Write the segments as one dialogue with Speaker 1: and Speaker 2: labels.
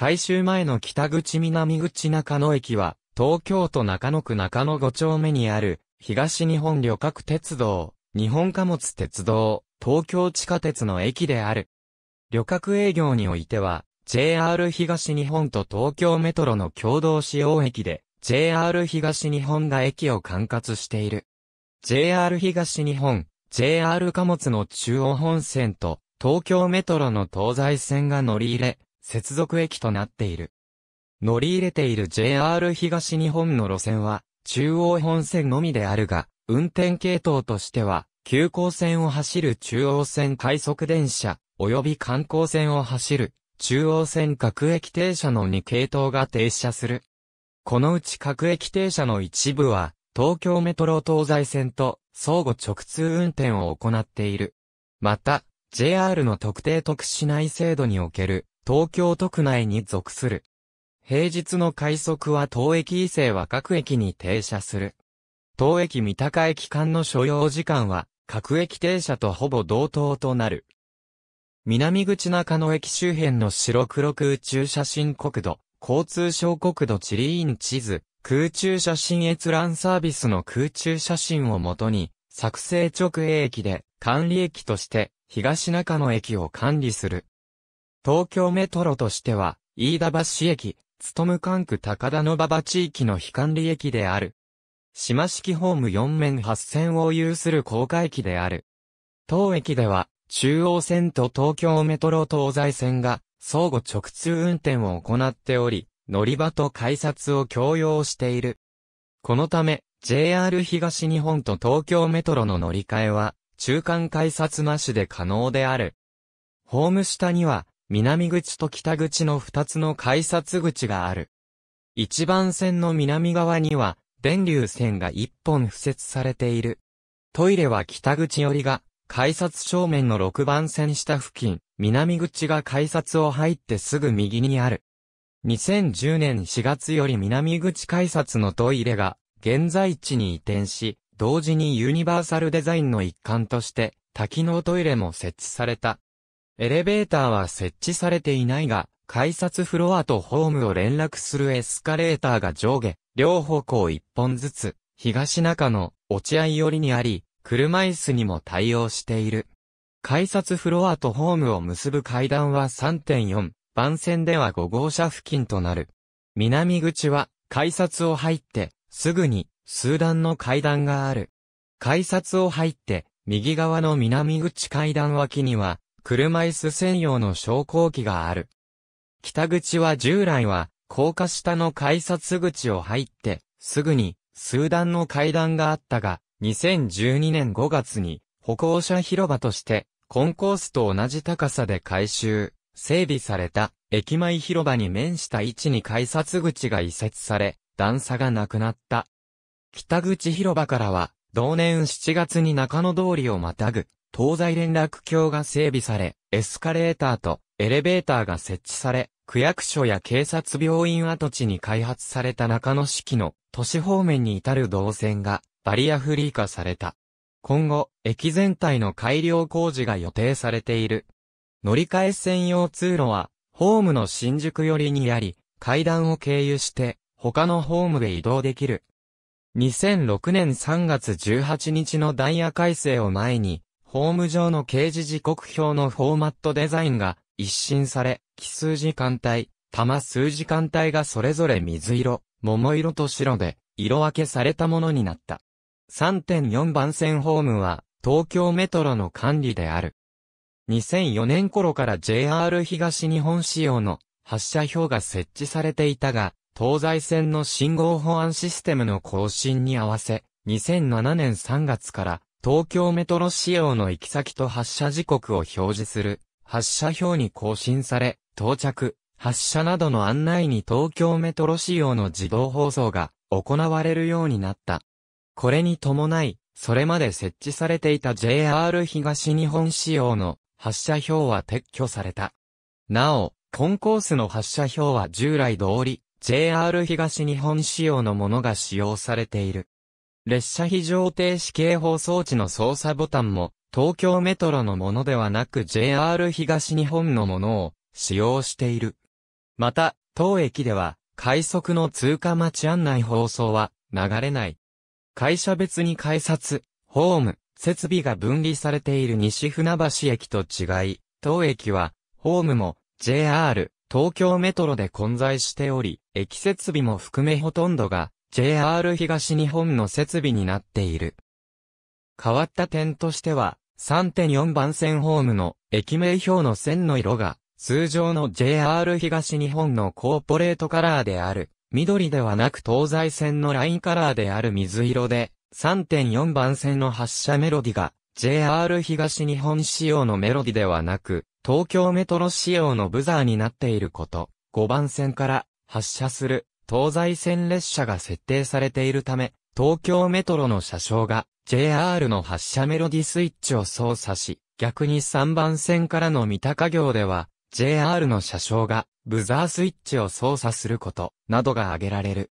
Speaker 1: 改修前の北口南口中野駅は、東京都中野区中野5丁目にある、東日本旅客鉄道、日本貨物鉄道、東京地下鉄の駅である。旅客営業においては、JR 東日本と東京メトロの共同使用駅で、JR 東日本が駅を管轄している。JR 東日本、JR 貨物の中央本線と、東京メトロの東西線が乗り入れ、接続駅となっている。乗り入れている JR 東日本の路線は、中央本線のみであるが、運転系統としては、急行線を走る中央線快速電車、及び観光線を走る中央線各駅停車の2系統が停車する。このうち各駅停車の一部は、東京メトロ東西線と相互直通運転を行っている。また、JR の特定特殊内制度における東京都区内に属する。平日の快速は当駅伊勢は各駅に停車する。当駅三鷹駅間の所要時間は各駅停車とほぼ同等となる。南口中野駅周辺の白黒空中写真国土、交通省国土地理院地図、空中写真閲覧サービスの空中写真をもとに、作成直営駅で管理駅として東中野駅を管理する。東京メトロとしては、飯田橋駅、務管区高田の馬場地域の非管理駅である。島式ホーム4面8線を有する高架駅である。当駅では、中央線と東京メトロ東西線が相互直通運転を行っており、乗り場と改札を共用している。このため、JR 東日本と東京メトロの乗り換えは、中間改札なしで可能である。ホーム下には、南口と北口の2つの改札口がある。一番線の南側には、電流線が1本付設されている。トイレは北口寄りが、改札正面の6番線下付近、南口が改札を入ってすぐ右にある。2010年4月より南口改札のトイレが、現在地に移転し、同時にユニバーサルデザインの一環として、多機能トイレも設置された。エレベーターは設置されていないが、改札フロアとホームを連絡するエスカレーターが上下、両方向一本ずつ、東中の落合寄りにあり、車椅子にも対応している。改札フロアとホームを結ぶ階段は3.4、番線では5号車付近となる。南口は、改札を入って、すぐに、数段の階段がある。改札を入って、右側の南口階段脇には、車椅子専用の昇降機がある。北口は従来は、高架下の改札口を入って、すぐに、数段の階段があったが、2012年5月に、歩行者広場として、コンコースと同じ高さで改修、整備された、駅前広場に面した位置に改札口が移設され、段差がなくなった。北口広場からは、同年7月に中野通りをまたぐ、東西連絡橋が整備され、エスカレーターとエレベーターが設置され、区役所や警察病院跡地に開発された中野式の都市方面に至る動線がバリアフリー化された。今後、駅全体の改良工事が予定されている。乗り換え専用通路は、ホームの新宿寄りにあり、階段を経由して、他のホームへ移動できる。2006年3月18日のダイヤ改正を前に、ホーム上の掲示時刻表のフォーマットデザインが一新され、奇数時間帯、玉数時間帯がそれぞれ水色、桃色と白で、色分けされたものになった。3.4番線ホームは、東京メトロの管理である。2004年頃から JR 東日本仕様の発車表が設置されていたが、東西線の信号保安システムの更新に合わせ、2007年3月から東京メトロ仕様の行き先と発車時刻を表示する、発車表に更新され、到着、発車などの案内に東京メトロ仕様の自動放送が行われるようになった。これに伴い、それまで設置されていた JR 東日本仕様の発車表は撤去された。なお、コンコースの発車表は従来通り、JR 東日本仕様のものが使用されている。列車非常停止警報装置の操作ボタンも、東京メトロのものではなく JR 東日本のものを使用している。また、当駅では、快速の通過待ち案内放送は流れない。会社別に改札、ホーム、設備が分離されている西船橋駅と違い、当駅は、ホームも JR、東京メトロで混在しており、駅設備も含めほとんどが JR 東日本の設備になっている。変わった点としては、3.4番線ホームの駅名表の線の色が、通常の JR 東日本のコーポレートカラーである、緑ではなく東西線のラインカラーである水色で、3.4番線の発車メロディが、JR 東日本仕様のメロディではなく、東京メトロ仕様のブザーになっていること、5番線から発車する東西線列車が設定されているため、東京メトロの車掌が JR の発車メロディスイッチを操作し、逆に3番線からの三鷹行では、JR の車掌がブザースイッチを操作することなどが挙げられる。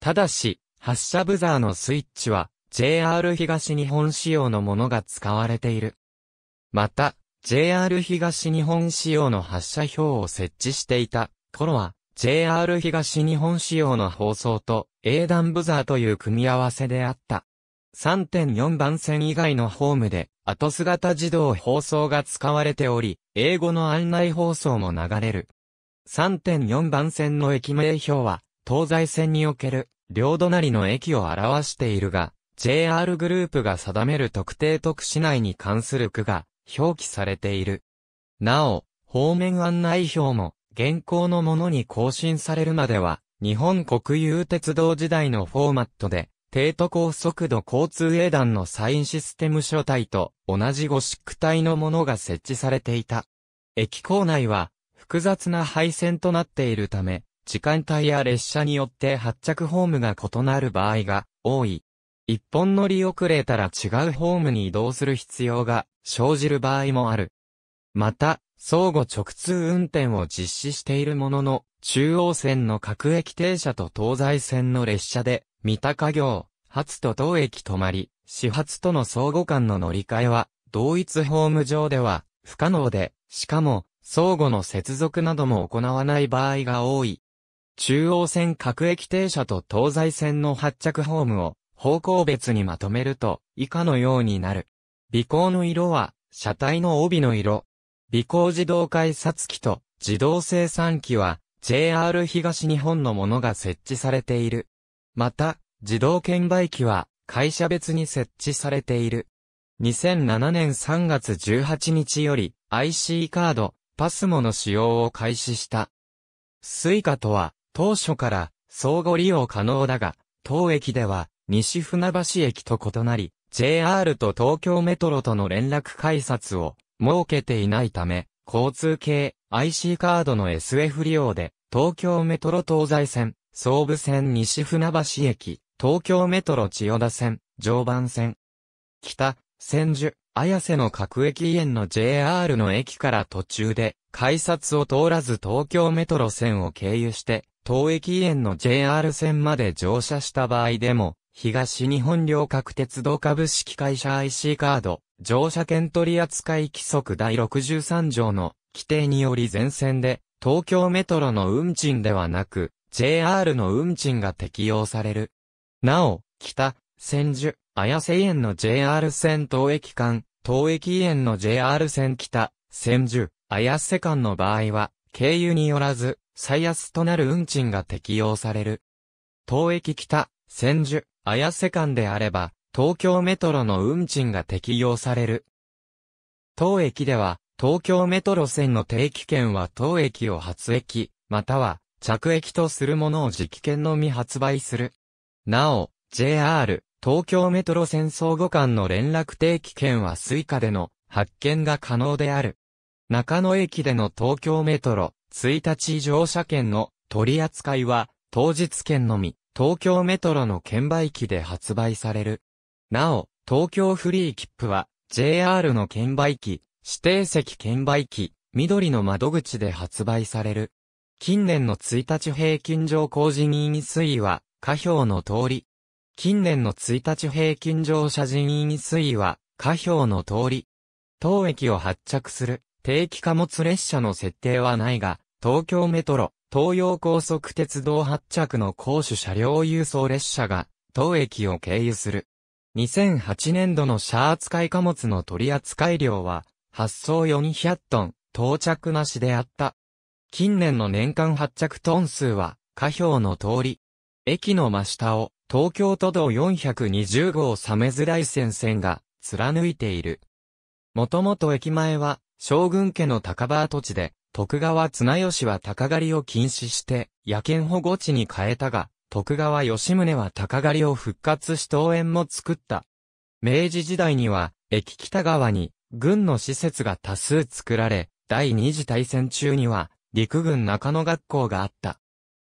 Speaker 1: ただし、発車ブザーのスイッチは JR 東日本仕様のものが使われている。また、JR 東日本仕様の発車表を設置していた頃は、JR 東日本仕様の放送と、英段ブザーという組み合わせであった。3.4番線以外のホームで、後姿自動放送が使われており、英語の案内放送も流れる。3.4番線の駅名表は、東西線における、両隣の駅を表しているが、JR グループが定める特定特市内に関する区が、表記されている。なお、方面案内表も、現行のものに更新されるまでは、日本国有鉄道時代のフォーマットで、低都高速度交通英団のサインシステム書体と同じゴシック体のものが設置されていた。駅構内は複雑な配線となっているため、時間帯や列車によって発着ホームが異なる場合が多い。一本乗り遅れたら違うホームに移動する必要が生じる場合もある。また、相互直通運転を実施しているものの、中央線の各駅停車と東西線の列車で、三鷹行、初と当駅止まり、始発との相互間の乗り換えは、同一ホーム上では不可能で、しかも、相互の接続なども行わない場合が多い。中央線各駅停車と東西線の発着ホームを方向別にまとめると以下のようになる。尾行の色は車体の帯の色、美工自動改札機と自動生産機は JR 東日本のものが設置されている。また、自動券売機は会社別に設置されている。2007年3月18日より IC カード、パスモの使用を開始した。スイカとは当初から相互利用可能だが、当駅では西船橋駅と異なり、JR と東京メトロとの連絡改札を設けていないため、交通系 IC カードの SF 利用で、東京メトロ東西線、総武線西船橋駅、東京メトロ千代田線、常磐線。北、千住、綾瀬の各駅園の JR の駅から途中で、改札を通らず東京メトロ線を経由して、東駅園の JR 線まで乗車した場合でも、東日本両角鉄道株式会社 IC カード、乗車券取扱規則第63条の規定により全線で、東京メトロの運賃ではなく、JR の運賃が適用される。なお、北、千住、綾瀬園の JR 線東駅間、東駅園の JR 線北、千住、綾瀬間の場合は、経由によらず、最安となる運賃が適用される。東駅北、千住、綾瀬間であれば、東京メトロの運賃が適用される。当駅では、東京メトロ線の定期券は当駅を発駅、または着駅とするものを時期券のみ発売する。なお、JR、東京メトロ線相互間の連絡定期券は Suica での発券が可能である。中野駅での東京メトロ、1日乗車券の取り扱いは、当日券のみ、東京メトロの券売機で発売される。なお、東京フリー切符は、JR の券売機、指定席券売機、緑の窓口で発売される。近年の1日平均上工事任意推移は、下表の通り。近年の1日平均乗車人員推移は、下表の通り。当駅を発着する定期貨物列車の設定はないが、東京メトロ、東洋高速鉄道発着の公主車両輸送列車が、当駅を経由する。2008年度のシャ扱い貨物の取扱量は、発送400トン、到着なしであった。近年の年間発着トン数は、下表の通り。駅の真下を、東京都道420号サメズらい線が、貫いている。もともと駅前は、将軍家の高場跡地で、徳川綱吉は高狩りを禁止して、野犬保護地に変えたが、徳川吉宗は鷹狩りを復活し桃園も作った。明治時代には、駅北側に、軍の施設が多数作られ、第二次大戦中には、陸軍中野学校があった。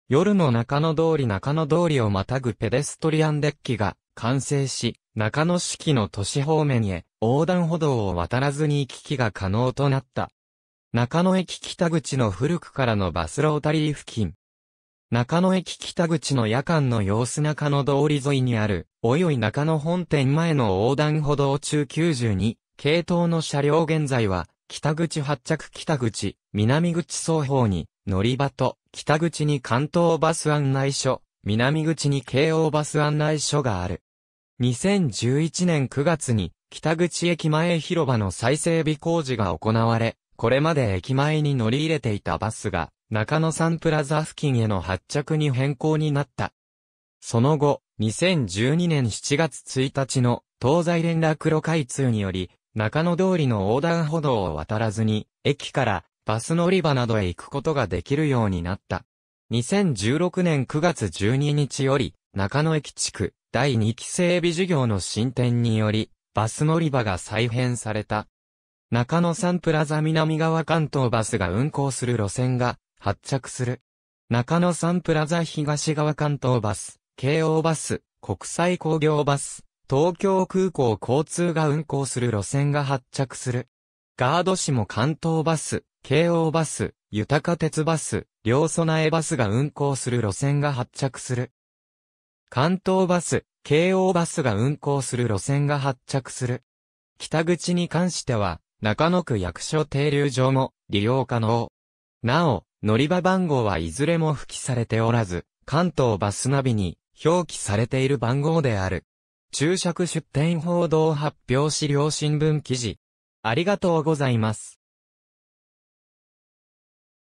Speaker 1: 夜の中野通り中野通りをまたぐペデストリアンデッキが完成し、中野式の都市方面へ横断歩道を渡らずに行き来が可能となった。中野駅北口の古くからのバスロータリー付近、中野駅北口の夜間の様子中野通り沿いにある、おいおい中野本店前の横断歩道中92、系統の車両現在は、北口発着北口、南口双方に、乗り場と、北口に関東バス案内所、南口に京王バス案内所がある。2011年9月に、北口駅前広場の再整備工事が行われ、これまで駅前に乗り入れていたバスが、中野サンプラザ付近への発着に変更になった。その後、2012年7月1日の東西連絡路開通により、中野通りの横断歩道を渡らずに、駅からバス乗り場などへ行くことができるようになった。2016年9月12日より、中野駅地区第2期整備事業の進展により、バス乗り場が再編された。中野サンプラザ南側関東バスが運行する路線が発着する。中野サンプラザ東側関東バス、京王バス、国際工業バス、東京空港交通が運行する路線が発着する。ガード市も関東バス、京王バス、豊鉄バス、両備えバスが運行する路線が発着する。関東バス、京王バスが運行する路線が発着する。北口に関しては、中野区役所停留場も利用可能。なお、乗り場番号はいずれも付記されておらず、関東バスナビに表記されている番号である。注釈出店報道発表資料新聞記事。ありがとうございます。